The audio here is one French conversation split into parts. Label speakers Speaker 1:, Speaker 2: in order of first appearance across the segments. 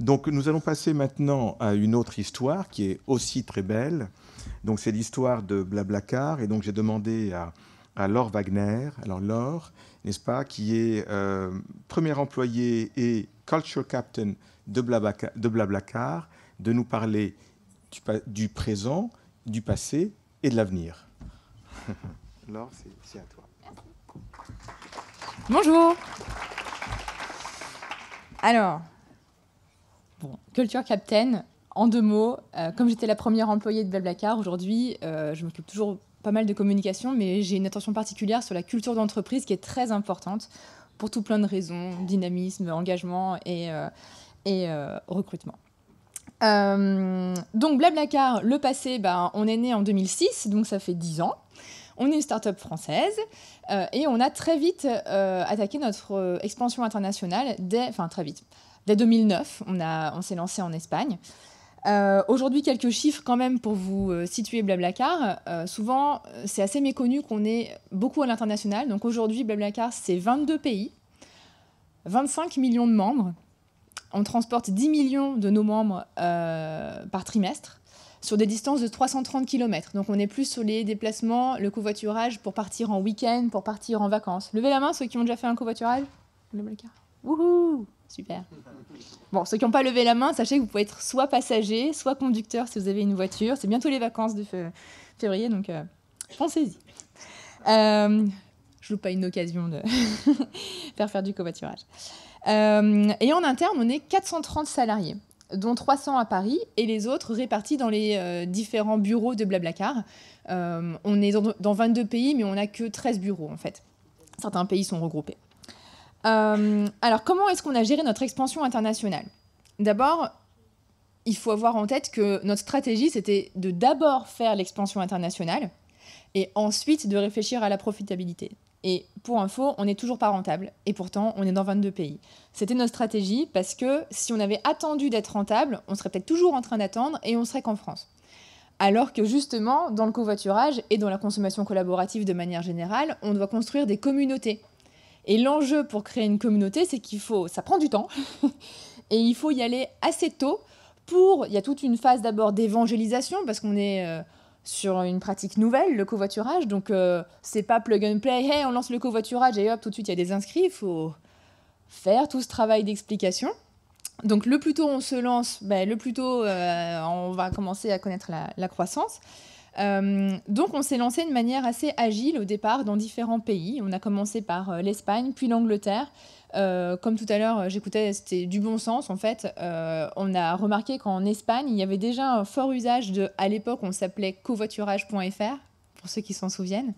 Speaker 1: Donc nous allons passer maintenant à une autre histoire qui est aussi très belle. Donc c'est l'histoire de Blablacar et donc j'ai demandé à, Laure Wagner, alors Laure, n'est-ce pas, qui est euh, premier employé et culture captain de Blablacar, de, nous parler du, du présent, du passé et de l'avenir. Laure, c'est à toi. Bonjour. Alors, Culture Captain, en deux mots, euh, comme j'étais la première employée de Blablacar, aujourd'hui, euh, je m'occupe toujours pas mal de communication, mais j'ai une attention particulière sur la culture d'entreprise qui est très importante pour tout plein de raisons, dynamisme, engagement et, euh, recrutement. donc Blablacar, le passé, ben, on est né en 2006, donc ça fait 10 ans. On est une start-up française euh, et on a très vite euh, attaqué notre euh, expansion internationale dès, enfin très vite, dès 2009. On, s'est lancé en Espagne. Aujourd'hui, quelques chiffres quand même pour vous situer Blablacar. souvent, c'est assez méconnu qu'on est beaucoup à l'international. Donc aujourd'hui, Blablacar, c'est 22 pays, 25 millions de membres. On transporte 10 millions de nos membres par trimestre sur des distances de 330 km. Donc on est plus sur les déplacements, le covoiturage pour partir en week-end, pour partir en vacances. Levez la main ceux qui ont déjà fait un covoiturage. le Wouhou Super. Bon, ceux qui n'ont pas levé la main, sachez que vous pouvez être soit passager, soit conducteur si vous avez une voiture. C'est bientôt les vacances de février, donc euh, pensez-y. Euh, je loupe pas une occasion de faire faire du covoiturage. Euh, et en interne, on est 430 salariés dont 300 à Paris et les autres répartis dans les euh, différents bureaux de Blablacar. Euh, on est dans, 22 pays, mais on n'a que 13 bureaux en fait. Certains pays sont regroupés. Euh, alors, comment est-ce qu'on a géré notre expansion internationale D'abord, il faut avoir en tête que notre stratégie, c'était de d'abord faire l'expansion internationale et ensuite de réfléchir à la profitabilité. Et pour info, on n'est toujours pas rentable. Et pourtant, on est dans 22 pays. C'était notre stratégie parce que si on avait attendu d'être rentable, on serait peut-être toujours en train d'attendre et on serait qu'en France. Alors que justement, dans le covoiturage et dans la consommation collaborative de manière générale, on doit construire des communautés. Et l'enjeu pour créer une communauté, c'est qu'il faut, ça prend du temps, et il faut y aller assez tôt pour, il y a toute une phase d'abord d'évangélisation, parce qu'on est... Euh, sur une pratique nouvelle, le covoiturage. Donc, euh, c'est pas plug and play, hey, on lance le covoiturage et hop, tout de suite, il y a des inscrits. Il faut faire tout ce travail d'explication. Donc, le plus tôt on se lance, ben, le plus tôt euh, on va commencer à connaître la croissance. Euh, donc on s'est lancé de manière assez agile au départ dans différents pays. On a commencé par euh, l'Espagne, puis l'Angleterre. Euh, comme tout à l'heure, j'écoutais, c'était du bon sens en fait. on a remarqué qu'en Espagne, il y avait déjà un fort usage de, à l'époque, on s'appelait covoiturage.fr, pour ceux qui s'en souviennent.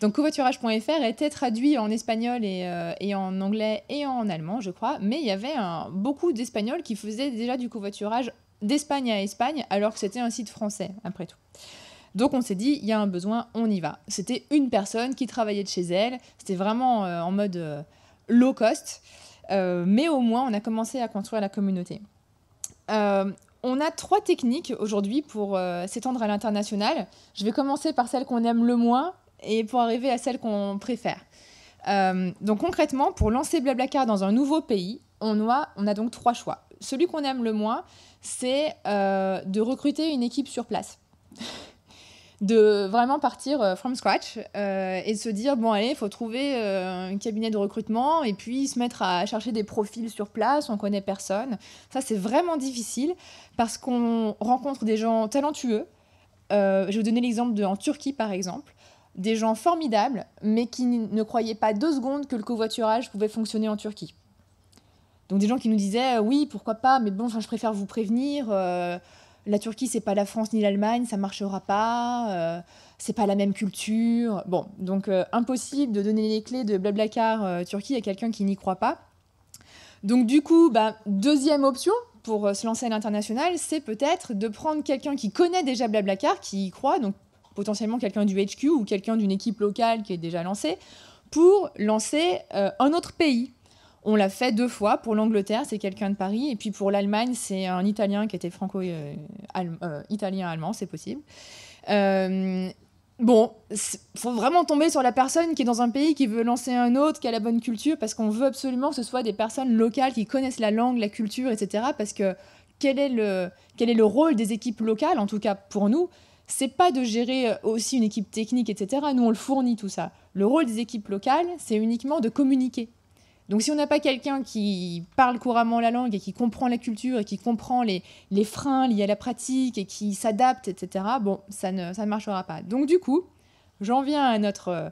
Speaker 1: Donc covoiturage.fr était traduit en espagnol et, en anglais et en allemand, je crois, mais il y avait beaucoup d'Espagnols qui faisaient déjà du covoiturage d'Espagne à Espagne, alors que c'était un site français, après tout. Donc on s'est dit, il y a un besoin, on y va. C'était une personne qui travaillait de chez elle, c'était vraiment euh, en mode euh, low cost, euh, mais au moins on a commencé à construire la communauté. on a trois techniques aujourd'hui pour s'étendre à l'international. Je vais commencer par celle qu'on aime le moins et pour arriver à celle qu'on préfère. donc concrètement, pour lancer Blablacar dans un nouveau pays, on a donc trois choix. Celui qu'on aime le moins, c'est de recruter une équipe sur place de vraiment partir euh, from scratch euh, et de se dire bon allez il faut trouver euh, un cabinet de recrutement et puis se mettre à chercher des profils sur place on connaît personne ça c'est vraiment difficile parce qu'on rencontre des gens talentueux je vais vous donner l'exemple de en Turquie par exemple des gens formidables mais qui ne croyaient pas deux secondes que le covoiturage pouvait fonctionner en Turquie donc des gens qui nous disaient oui pourquoi pas mais bon enfin je préfère vous prévenir la Turquie, c'est pas la France ni l'Allemagne, ça marchera pas, euh, c'est pas la même culture. Bon, donc euh, impossible de donner les clés de Blablacar euh, Turquie à quelqu'un qui n'y croit pas. Donc du coup, bah, deuxième option pour se lancer à l'international, c'est peut-être de prendre quelqu'un qui connaît déjà Blablacar, qui y croit, donc potentiellement quelqu'un du HQ ou quelqu'un d'une équipe locale qui est déjà lancée, pour lancer un autre pays. On l'a fait deux fois. Pour l'Angleterre, c'est quelqu'un de Paris. Et puis pour l'Allemagne, c'est un Italien qui était franco-italien-allemand, euh, euh, c'est possible. Euh, bon, faut vraiment tomber sur la personne qui est dans un pays, qui veut lancer un autre, qui a la bonne culture, parce qu'on veut absolument que ce soit des personnes locales qui connaissent la langue, la culture, etc. Parce que quel est le, quel est le rôle des équipes locales, en tout cas pour nous c'est pas de gérer euh, aussi une équipe technique, etc. Nous, on le fournit tout ça. Le rôle des équipes locales, c'est uniquement de communiquer. Donc si on n'a pas quelqu'un qui parle couramment la langue et qui comprend la culture et qui comprend les, freins liés à la pratique et qui s'adapte, etc., bon, ça ne, ça marchera pas. Donc du coup, j'en viens à notre euh,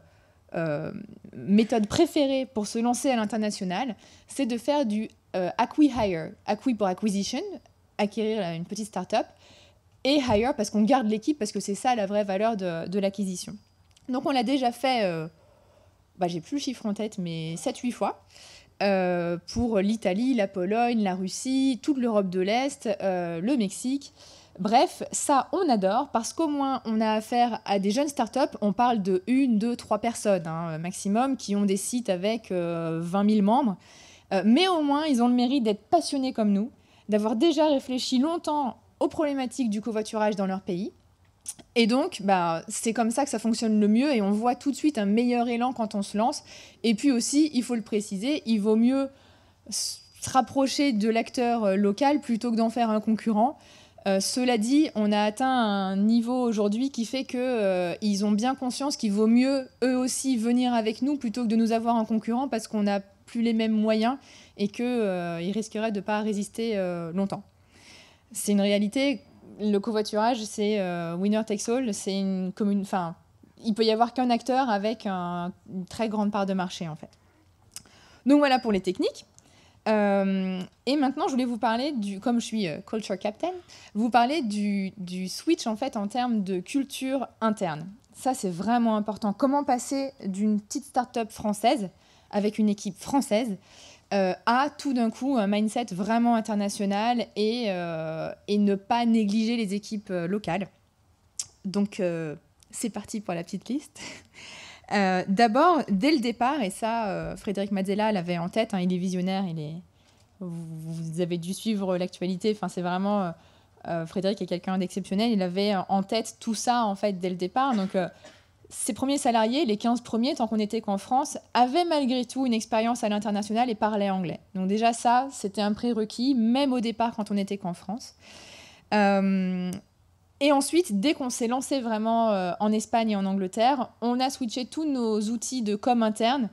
Speaker 1: euh, méthode préférée pour se lancer à l'international, c'est de faire du euh, acqui-hire. Acqui pour acquisition, acquérir une petite start-up, et hire parce qu'on garde l'équipe, parce que c'est ça la vraie valeur de, l'acquisition. Donc on l'a déjà fait bah, j'ai plus le chiffre en tête, mais 7-8 fois. Euh, pour l'Italie, la Pologne, la Russie, toute l'Europe de l'Est, euh, le Mexique. Bref, ça, on adore parce qu'au moins, on a affaire à des jeunes startups. On parle de une, deux, trois personnes hein, maximum qui ont des sites avec 20 euh, 000 membres. mais au moins, ils ont le mérite d'être passionnés comme nous, d'avoir déjà réfléchi longtemps aux problématiques du covoiturage dans leur pays et donc, bah, c'est comme ça que ça fonctionne le mieux et on voit tout de suite un meilleur élan quand on se lance. Et puis aussi, il faut le préciser, il vaut mieux se rapprocher de l'acteur euh, local plutôt que d'en faire un concurrent. Euh, cela dit, on a atteint un niveau aujourd'hui qui fait que euh, ils ont bien conscience qu'il vaut mieux eux aussi venir avec nous plutôt que de nous avoir un concurrent parce qu'on n'a plus les mêmes moyens et qu'ils risqueraient de ne pas résister longtemps. C'est une réalité le covoiturage, c'est euh, winner takes all, c'est une commune. Enfin, il peut y avoir qu'un acteur avec une très grande part de marché en fait. Donc voilà pour les techniques. Euh, et maintenant, je voulais vous parler du, comme je suis euh, culture captain, vous parler du, du, switch en fait en termes de culture interne. Ça, c'est vraiment important. Comment passer d'une petite start-up française avec une équipe française euh, a tout d'un coup un mindset vraiment international et, euh, et ne pas négliger les équipes euh, locales. Donc c'est parti pour la petite liste. D'abord, dès le départ, et ça, Frédéric Mazzella l'avait en tête, hein, il est visionnaire, il est... vous avez dû suivre l'actualité, enfin, c'est vraiment... Frédéric est quelqu'un d'exceptionnel, il avait en tête tout ça en fait dès le départ. Donc ses premiers salariés, les 15 premiers, tant qu'on n'était qu'en France, avaient malgré tout une expérience à l'international et parlaient anglais. Donc déjà ça, c'était un prérequis, même au départ quand on n'était qu'en France. Euh, et ensuite, dès qu'on s'est lancé vraiment euh, en Espagne et en Angleterre, on a switché tous nos outils de com interne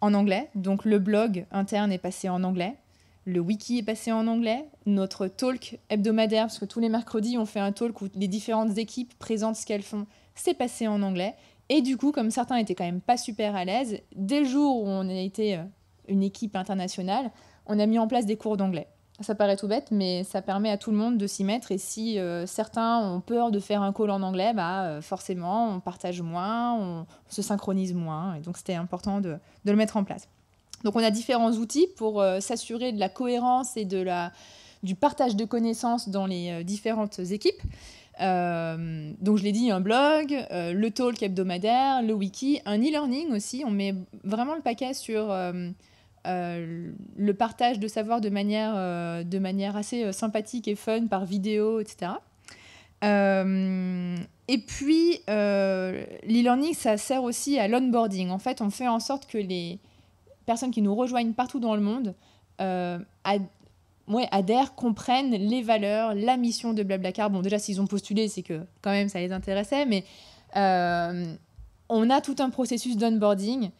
Speaker 1: en anglais. Donc le blog interne est passé en anglais, le wiki est passé en anglais, notre talk hebdomadaire, parce que tous les mercredis, on fait un talk où les différentes équipes présentent ce qu'elles font c'est passé en anglais. Et du coup, comme certains étaient quand même pas super à l'aise, dès le jour où on a été euh, une équipe internationale, on a mis en place des cours d'anglais. Ça paraît tout bête, mais ça permet à tout le monde de s'y mettre. Et si euh, certains ont peur de faire un call en anglais, bah, euh, forcément, on partage moins, on, se synchronise moins. Et donc, c'était important de, le mettre en place. Donc, on a différents outils pour s'assurer de la cohérence et de la, du partage de connaissances dans les différentes équipes. Euh, donc je l'ai dit, un blog, euh, le talk hebdomadaire, le wiki, un e-learning aussi. On met vraiment le paquet sur euh, le partage de savoir de manière, de manière assez sympathique et fun par vidéo, etc. et puis, l'e-learning, ça sert aussi à l'onboarding. En fait, on fait en sorte que les personnes qui nous rejoignent partout dans le monde adhèrent, comprennent les valeurs, la mission de Blablacar. Bon, déjà, s'ils ont postulé, c'est que quand même ça les intéressait, mais euh, on a tout un processus d'onboarding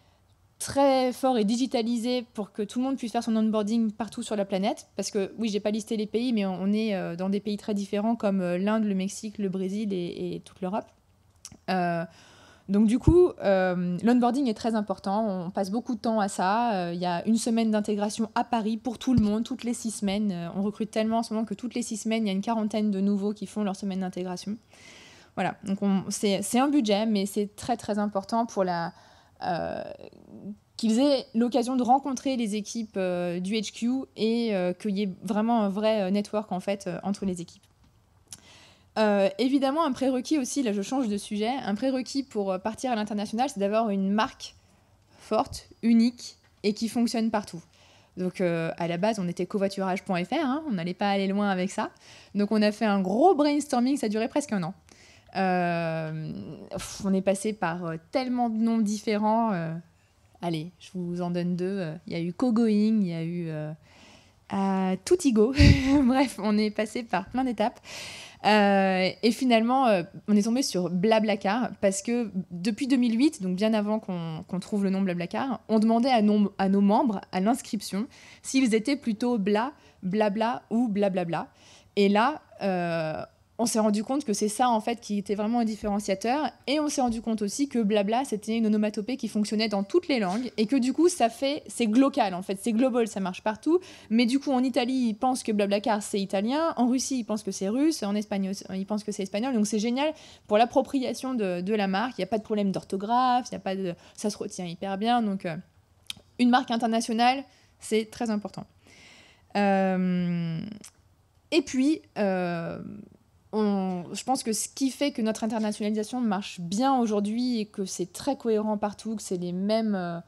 Speaker 1: très fort et digitalisé pour que tout le monde puisse faire son onboarding partout sur la planète. Parce que oui, j'ai pas listé les pays, mais on est euh, dans des pays très différents comme euh, l'Inde, le Mexique, le Brésil et, toute l'Europe. Donc du coup, euh, l'onboarding est très important. On passe beaucoup de temps à ça. Euh, il y a une semaine d'intégration à Paris pour tout le monde, toutes les six semaines. Euh, on recrute tellement en ce moment que toutes les six semaines, il y a une quarantaine de nouveaux qui font leur semaine d'intégration. Voilà, donc c'est un budget, mais c'est très très important pour qu'ils aient l'occasion de rencontrer les équipes du HQ et qu'il y ait vraiment un vrai network en fait entre les équipes. Euh, évidemment, un prérequis aussi, là je change de sujet, un prérequis pour euh, partir à l'international, c'est d'avoir une marque forte, unique et qui fonctionne partout. Donc euh, à la base, on était covoiturage.fr, hein. on n'allait pas aller loin avec ça. Donc on a fait un gros brainstorming, ça a duré presque un an. on est passé par tellement de noms différents. allez, je vous en donne deux. Il y a eu CoGoing, il y a eu tout ego. Bref, on est passé par plein d'étapes. Euh, et finalement, euh, on est tombé sur Blablacar parce que depuis 2008, donc bien avant qu'on trouve le nom Blablacar, on demandait à, à nos membres, à l'inscription, s'ils étaient plutôt bla, blabla ou blablabla. Et là, euh, on s'est rendu compte que c'est ça en fait qui était vraiment un différenciateur et on s'est rendu compte aussi que blabla c'était une onomatopée qui fonctionnait dans toutes les langues et que du coup ça fait c'est global, en fait c'est global ça marche partout mais du coup en Italie ils pensent que Blabla car c'est italien en Russie ils pensent que c'est russe en Espagne euh, ils pensent que c'est espagnol donc c'est génial pour l'appropriation de, de, la marque il n'y a pas de problème d'orthographe y a pas de ça se retient hyper bien donc euh, une marque internationale c'est très important euh, et puis je pense que ce qui fait que notre internationalisation marche bien aujourd'hui et que c'est très cohérent partout, que c'est les mêmes, euh,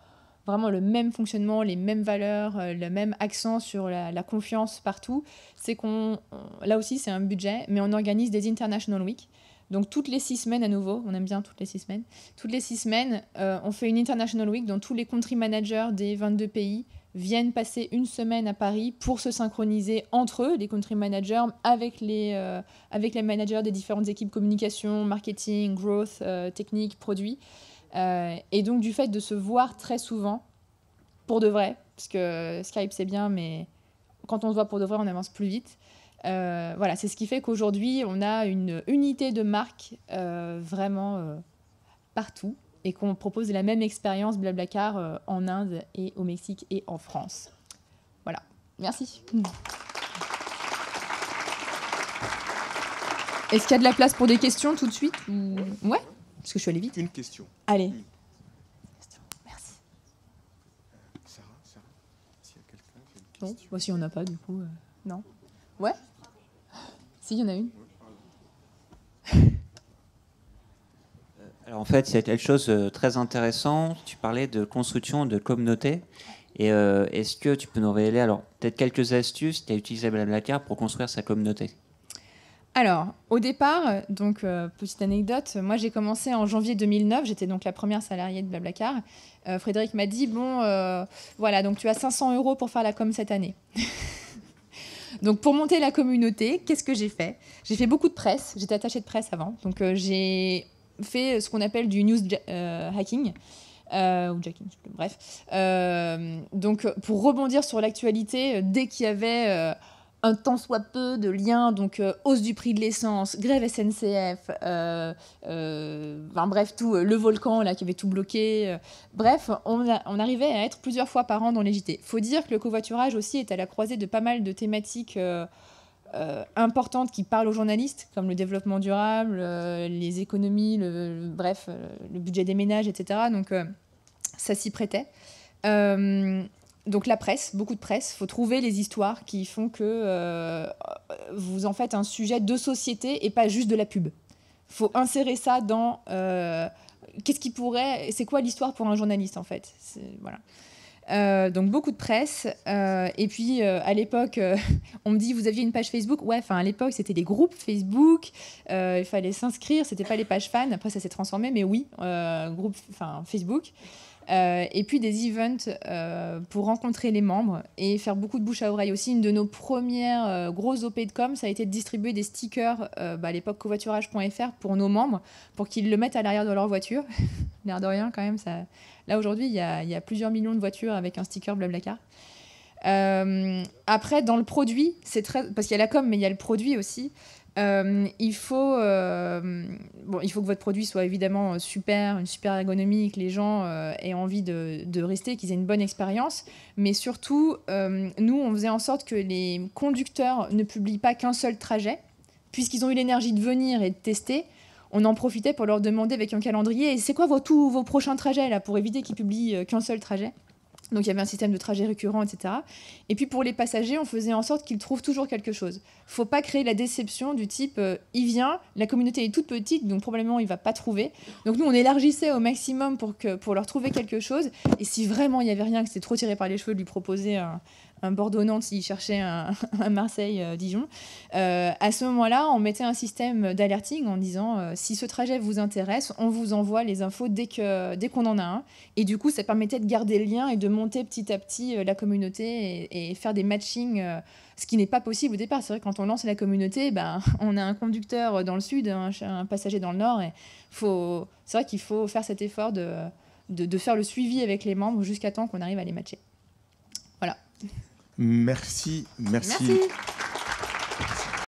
Speaker 1: vraiment le même fonctionnement, les mêmes valeurs, euh, le même accent sur la, confiance partout, c'est qu'on, là aussi c'est un budget, mais on organise des International Week. Donc toutes les six semaines à nouveau, on aime bien toutes les six semaines, toutes les six semaines, euh, on fait une International Week dans tous les country managers des 22 pays viennent passer une semaine à Paris pour se synchroniser entre eux, les country managers, avec les, euh, avec les managers des différentes équipes communication, marketing, growth, euh, technique, produits. Euh, et donc du fait de se voir très souvent, pour de vrai, parce que Skype c'est bien, mais quand on se voit pour de vrai, on avance plus vite. voilà, c'est ce qui fait qu'aujourd'hui, on a une unité de marque vraiment partout et qu'on propose la même expérience Blablacar euh, en Inde et au Mexique et en France. Voilà, merci. Est-ce qu'il y a de la place pour des questions tout de suite ou... Ouais, parce que je suis allée vite. Une question. Allez. Merci. Euh, Sarah, s'il y a quelqu'un Non, si on n'a pas, du coup, euh, non. Ouais Si, il y en a une. en fait, c'est quelque chose de euh, très intéressant. Tu parlais de construction de communauté. Et euh, est-ce que tu peux nous révéler, alors, peut-être quelques astuces qu'a utilisé Blablacar pour construire sa communauté alors, au départ, donc euh, petite anecdote, moi j'ai commencé en janvier 2009, j'étais donc la première salariée de Blablacar. Frédéric m'a dit bon, voilà, donc tu as 500 euros pour faire la com cette année. donc pour monter la communauté, qu'est-ce que j'ai fait J'ai fait beaucoup de presse, j'étais attachée de presse avant, donc j'ai fait euh, ce qu'on appelle du news euh, hacking. Euh, ou jacking, bref. donc, pour rebondir sur l'actualité, dès qu'il y avait un tant soit peu de liens, donc hausse du prix de l'essence, grève SNCF, enfin, bref, tout, le volcan là qui avait tout bloqué, bref, on, arrivait à être plusieurs fois par an dans les JT. Faut dire que le covoiturage aussi est à la croisée de pas mal de thématiques. Euh, importantes qui parlent aux journalistes, comme le développement durable, euh, les économies, le, bref, euh, le budget des ménages, etc. Donc ça s'y prêtait. donc la presse, beaucoup de presse, faut trouver les histoires qui font que vous en faites un sujet de société et pas juste de la pub. Faut insérer ça dans qu'est-ce qui pourrait, c'est quoi l'histoire pour un journaliste en fait, voilà. Euh, donc beaucoup de presse. Euh, et puis euh, à l'époque, on me dit vous aviez une page Facebook. Ouais, enfin à l'époque c'était des groupes Facebook. il fallait s'inscrire. C'était pas les pages fans. Après ça s'est transformé, mais oui, groupe, Facebook. et puis des events pour rencontrer les membres et faire beaucoup de bouche à oreille aussi. Une de nos premières grosses OP de com, ça a été de distribuer des stickers bah, à l'époque covoiturage.fr pour nos membres pour qu'ils le mettent à l'arrière de leur voiture. L'air de rien, quand même. Ça... Là, aujourd'hui, il y a, plusieurs millions de voitures avec un sticker Blablacar. Euh, après, dans le produit, c'est très. Parce qu'il y a la com, mais il y a le produit aussi. Euh, il, faut, euh, il faut que votre produit soit évidemment euh, super, une super ergonomie, que les gens aient envie de, de rester, qu'ils aient une bonne expérience. Mais surtout, nous, on faisait en sorte que les conducteurs ne publient pas qu'un seul trajet, puisqu'ils ont eu l'énergie de venir et de tester on en profitait pour leur demander avec un calendrier c'est quoi vos, tous vos prochains trajets là pour éviter qu'ils publient euh, qu'un seul trajet. Donc il y avait un système de trajets récurrents, etc. Et puis pour les passagers, on faisait en sorte qu'ils trouvent toujours quelque chose. Faut pas créer la déception du type euh, il vient, la communauté est toute petite, donc probablement il va pas trouver. Donc nous on élargissait au maximum pour que pour leur trouver quelque chose. Et si vraiment il y avait rien, que c'était trop tiré par les cheveux de lui proposer un, un Bordeaux-Nantes cherchait un, Marseille-Dijon. Euh, euh, à ce moment-là, on mettait un système d'alerting en disant euh, si ce trajet vous intéresse, on vous envoie les infos dès qu'on en a un. Et du coup, ça permettait de garder le lien et de monter petit à petit la communauté et, faire des matchings ce qui n'est pas possible au départ. C'est vrai quand on lance la communauté, ben, on a un conducteur dans le sud, un, passager dans le nord. Et faut, c'est vrai qu'il faut faire cet effort de, de, faire le suivi avec les membres jusqu'à temps qu'on arrive à les matcher. Voilà. Merci, merci.